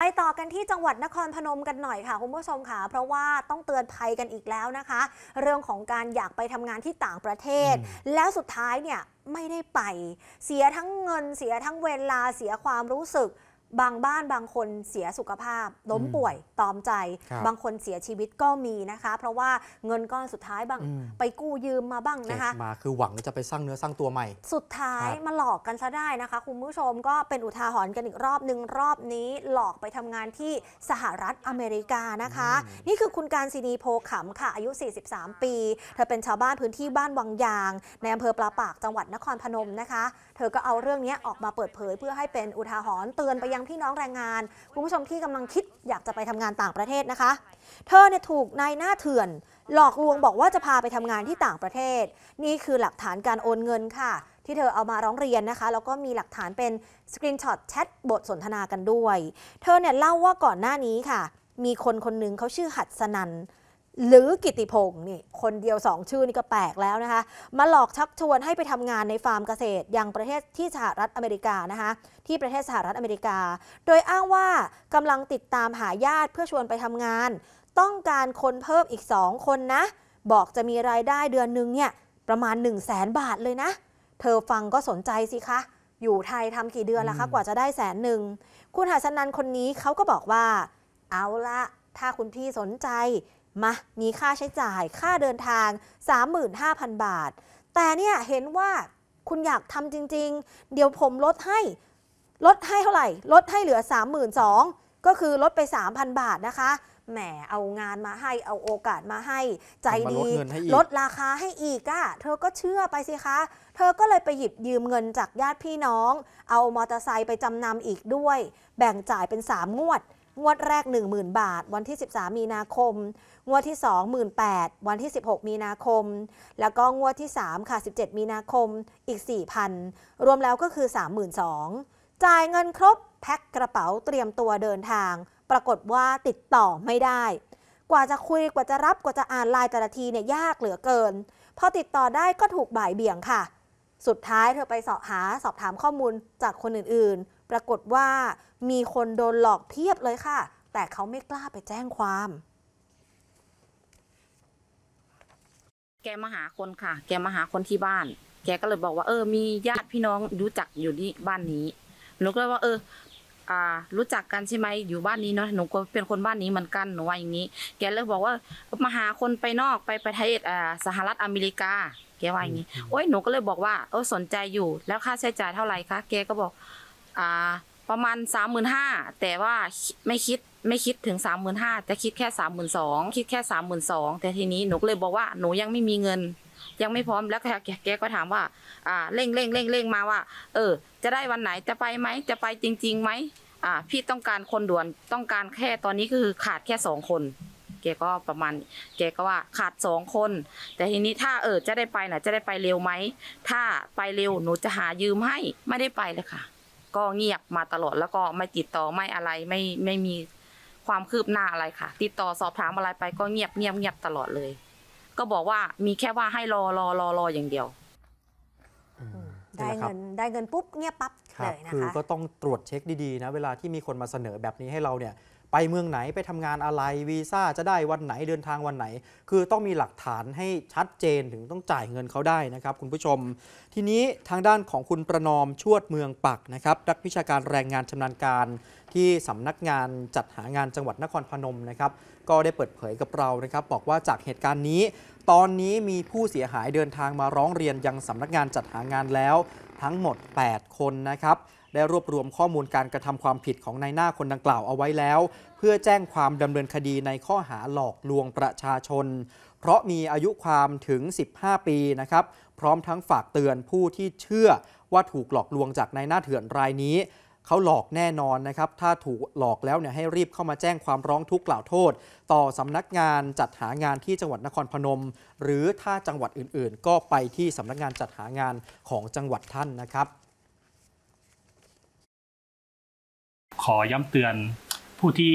ไปต่อกันที่จังหวัดนครพนมกันหน่อยค่ะคุณผู้ชมค่ะเพราะว่าต้องเตือนภัยกันอีกแล้วนะคะ เรื่องของการอยากไปทำงานที่ต่างประเทศ แล้วสุดท้ายเนี่ยไม่ได้ไปเสียทั้งเงินเสียทั้งเวลา เสียความรู้สึกบางบ้านบางคนเสียสุขภาพล้มป่วยตอมใจบบางคนเสียชีวิตก็มีนะคะ เพราะว่าเงินก้อนสุดท้ายบ้างไปกู้ยืมมาบ้างนะคะ มาคือหวังจะไปสร้างเนื้อสร้างตัวใหม่ สุดท้ายมาหลอกกันซะได้นะคะ คุณผู้ชมก็เป็นอุทาหรณ์กันอีกรอบหนึ่งรอบนี้หลอกไปทำงานที่สหรัฐอเมริกานะคะ นี่คือคุณการศินีโพขำค่ะ อายุ 43 ปีเธอเป็นชาวบ้านพื้นที่บ้านวังยาง ในอำเภอปลาปากจังหวัดนครพนมนะคะ เธอก็เอาเรื่องนี้ออกมาเปิดเผยเพื่อให้เป็นอุทาหรณ์เตือนไปยังพี่น้องแรงงาน คุณผู้ชมที่กำลังคิดอยากจะไปทำงานต่างประเทศนะคะ เธอเนี่ยถูกนายหน้าเถื่อนหลอกลวงบอกว่าจะพาไปทำงานที่ต่างประเทศ นี่คือหลักฐานการโอนเงินค่ะ ที่เธอเอามาร้องเรียนนะคะแล้วก็มีหลักฐานเป็นสกรีนช็อตแชทบทสนทนากันด้วย เธอเนี่ยเล่าว่าก่อนหน้านี้ค่ะ มีคนคนหนึ่งเขาชื่อหัดสนันหรือกิติพงศ์นี่คนเดียว 2 ชื่อนี่ก็แปลกแล้วนะคะมาหลอกชักชวนให้ไปทำงานในฟาร์มเกษตรยังประเทศที่สหรัฐอเมริกานะคะ ที่ประเทศสหรัฐอเมริกา โดยอ้างว่ากำลังติดตามหาญาติ เพื่อชวนไปทำงาน ต้องการคนเพิ่มอีก 2 คนนะ บอกจะมีรายได้เดือนหนึ่งเนี่ยประมาณ1 0 0 0 0แบาทเลยนะ เธอฟังก็สนใจสิคะ อยู่ไทยทำกี่เดือนละคะกว่าจะได้แสนหนึ่งคุณหาชนันคนนี้เขาก็บอกว่าเอาละถ้าคุณพี่สนใจมา มีค่าใช้จ่ายค่าเดินทาง 35,000 บาท แต่เนี่ยเห็นว่าคุณอยากทำจริง ๆ เดี๋ยวผมลดให้ลดให้เท่าไหร่ ลดให้เหลือ 32,000ก็คือลดไป 3,000 บาทนะคะ แหม เอางานมาให้เอาโอกาสมาให้ใจดีลดลดราคาให้อีกอะ่ะ เธอก็เชื่อไปสิคะ เธอก็เลยไปหยิบยืมเงินจากญาติพี่น้อง เอามอเตอร์ไซค์ไปจำนำอีกด้วย แบ่งจ่ายเป็น3งวดงวดแรก 10,000 บาทวันที่ 13 มีนาคม งวดที่2 8วันที่ 16 มีนาคม แล้วก็งวดที่3ค่ะ17 มีนาคมอีก 4,000 รวมแล้วก็คือ 32,000จ่ายเงินครบ แพ็คกระเป๋าเตรียมตัวเดินทาง ปรากฏว่าติดต่อไม่ได้ กว่าจะคุยกว่าจะรับกว่าจะอ่านลายแต่ละทีเนี่ยยากเหลือเกินพอติดต่อได้ก็ถูกบ่ายเบี่ยงค่ะ สุดท้ายเธอไปสอบหาสอบถามข้อมูลจากคนอื่นๆปรากฏว่ามีคนโดนหลอกเพียบเลยค่ะ แต่เขาไม่กล้าไปแจ้งความ แกมาหาคนค่ะ แกมาหาคนที่บ้าน แกก็เลยบอกว่า เออ มีญาติพี่น้องรู้จักอยู่ที่บ้านนี้ หนูก็เลยว่า เอออ่ารู้จักกันใช่ไหมอยู่บ้านนี้เนาะ หนูก็เป็นคนบ้านนี้เหมือนกันหนูว่าอย่างนี้ แกเลยบอกว่ามาหาคนไปนอก ไปประเทศอ่าสหรัฐอเมริกา แกว่าอย่างนี้โอ้ยหนูก็เลยบอกว่า เออสนใจอยู่ แล้วค่าใช้จ่ายเท่าไหร่คะ แกก็บอกอ่าประมาณสามหมื่นห้าแต่ว่าไม่คิดไม่คิดถึงสามหมื่นห้าจะคิดแค่สามหมื่นสองคิดแค่สามหมื่นสองแต่ทีนี้หนูเลยบอกว่าหนูยังไม่มีเงิน ยังไม่พร้อมแล้วแกแกก็ถามว่าอ่าเร่งเร่งเร่งเร่งมาว่าเออจะได้วันไหนจะไปไหมจะไปจริงๆไหมอ่าพี่ต้องการคนด่วนต้องการแค่ตอนนี้คือขาดแค่สองคนแกก็ประมาณแกก็ว่าขาดสองคน แต่ทีนี้ถ้าเออจะได้ไปนะจะได้ไปเร็วไหมถ้าไปเร็วหนูจะหายืมให้ไม่ได้ไปเลยค่ะก็เงียบมาตลอดแล้วก็ไม่ติดต่อไม่อะไรไม่ไม่มีความคืบหน้าอะไรค่ะ ติดต่อสอบถามอะไรไป ก็เงียบเงียบเงียบตลอดเลย ก็บอกว่ามีแค่ว่าให้รอรอรอรออย่างเดียวได้เงินได้เงินปุ๊บเงียบปั๊บเลยนะคะคือก็ต้องตรวจเช็คดีๆนะ เวลาที่มีคนมาเสนอแบบนี้ให้เราเนี่ยไปเมืองไหนไปทำงานอะไร วีซ่าจะได้วันไหนเดินทางวันไหน คือต้องมีหลักฐานให้ชัดเจนถึงต้องจ่ายเงินเขาได้นะครับคุณผู้ชม ทีนี้ทางด้านของคุณประนอมชวดเมืองปักนะครับนักวิชาการแรงงานชำนาญการ ที่สำนักงานจัดหางานจังหวัดนครพนมนะครับ ก็ได้เปิดเผยกับเรานะครับ บอกว่าจากเหตุการณ์นี้ ตอนนี้มีผู้เสียหายเดินทางมาร้องเรียนยังสำนักงานจัดหางานแล้วทั้งหมด 8 คนนะครับได้รวบรวมข้อมูลการกระทำความผิดของนายหน้าคนดังกล่าวเอาไว้แล้ว เพื่อแจ้งความดำเนินคดีในข้อหาหลอกลวงประชาชน เพราะมีอายุความถึง 15 ปีนะครับ พร้อมทั้งฝากเตือนผู้ที่เชื่อว่าถูกหลอกลวงจากนายหน้าเถื่อนรายนี้ เขาหลอกแน่นอนนะครับ ถ้าถูกหลอกแล้วเนี่ยให้รีบเข้ามาแจ้งความร้องทุกข์กล่าวโทษ ต่อสำนักงานจัดหางานที่จังหวัดนครพนม หรือถ้าจังหวัดอื่น ๆ ก็ไปที่สำนักงานจัดหางานของจังหวัดท่านนะครับขอย้ำเตือนผู้ที่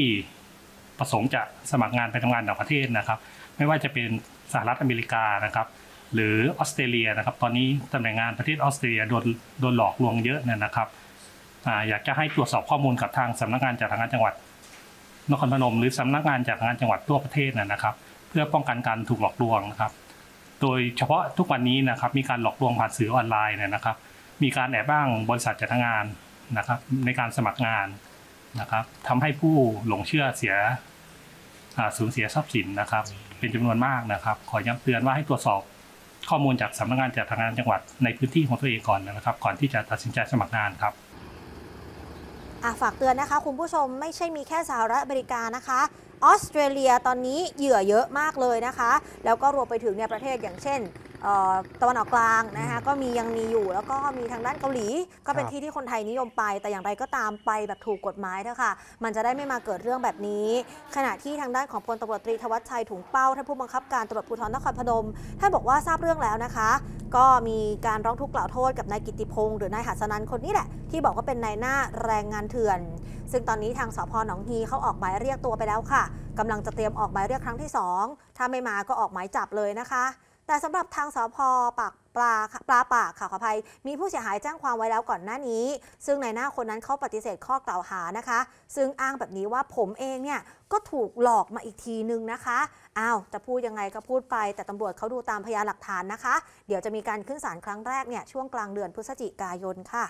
ประสงค์จะสมัครงานไปทำงานต่างประเทศนะครับ ไม่ว่าจะเป็นสหรัฐอเมริกานะครับ หรือออสเตรเลียนะครับตอนนี้ตำแหน่งงานประเทศออสเตรเลียโดนโดนหลอกลวงเยอะเนี่ยนะครับอยากจะให้ตรวจสอบข้อมูลกับทางสำนักงานจากทางการจังหวัด นครพนม หรือสำนักงานจากงานจังหวัดทั่วประเทศนะครับ เพื่อป้องกันการถูกหลอกลวงนะครับ โดยเฉพาะทุกวันนี้นะครับมีการหลอกลวงผ่านสื่อออนไลน์นะครับ มีการแอบอ้างบริษัทจัดงานนะครับในการสมัครงานนะครับทำให้ผู้หลงเชื่อเสียสูญเสียทรัพย์สินนะครับเป็นจำนวนมากนะครับขอย้าเตือนว่าให้ตรวจสอบข้อมูลจากสำนักงานจัดทางานจังหวัด ในพื้นที่ของตัวเองก่อนนะครับก่อนที่จะตัดสินใจสมัครงานครับฝากเตือนนะคะคุณผู้ชมไม่ใช่มีแค่สหรัฐอเมริกานะคะออสเตรเลียตอนนี้เหยื่อเยอะมากเลยนะคะ แล้วก็รวมไปถึงในประเทศอย่างเช่นตะวันออกกลางนะคะก็มียังมีอยู่แล้วก็มีทางด้านเกาหลี ก็เป็นที่ที่คนไทยนิยมไป แต่อย่างไรก็ตามไปแบบถูกกฎหมายเถอะค่ะ มันจะได้ไม่มาเกิดเรื่องแบบนี้ ขณะที่ทางด้านของพลตารวจตรีธวัชชัยถุงเป้าท่านผู้บังคับการตรวจภูธรนครพนมท่านบอกว่าทราบเรื่องแล้วนะคะ ก็มีการร้องทุกข์กล่าวโทษกับนายกิติพงศ์หรือนายหัสนันคนนี้แหละ ที่บอกว่าเป็นนายหน้าแรงงานเถื่อน ซึ่งตอนนี้ทางสพหนองฮีเขาออกหมายเรียกตัวไปแล้วค่ะกำลังจะเตรียมออกหมายเรียกครั้งที่ 2 ถ้าไม่มาก็ออกหมายจับเลยนะคะแต่สำหรับทางสพปากปลาปลาปากค่ะขออภัย มีผู้เสียหายแจ้งความไว้แล้วก่อนหน้านี้ ซึ่งในหน้าคนนั้นเขาปฏิเสธข้อกล่าวหานะคะ ซึ่งอ้างแบบนี้ว่าผมเองเนี่ยก็ถูกหลอกมาอีกทีนึงนะคะ อ้าว จะพูดยังไงก็พูดไปแต่ตำรวจเขาดูตามพยานหลักฐานนะคะ เดี๋ยวจะมีการขึ้นศาลครั้งแรกเนี่ย ช่วงกลางเดือนพฤศจิกายนค่ะ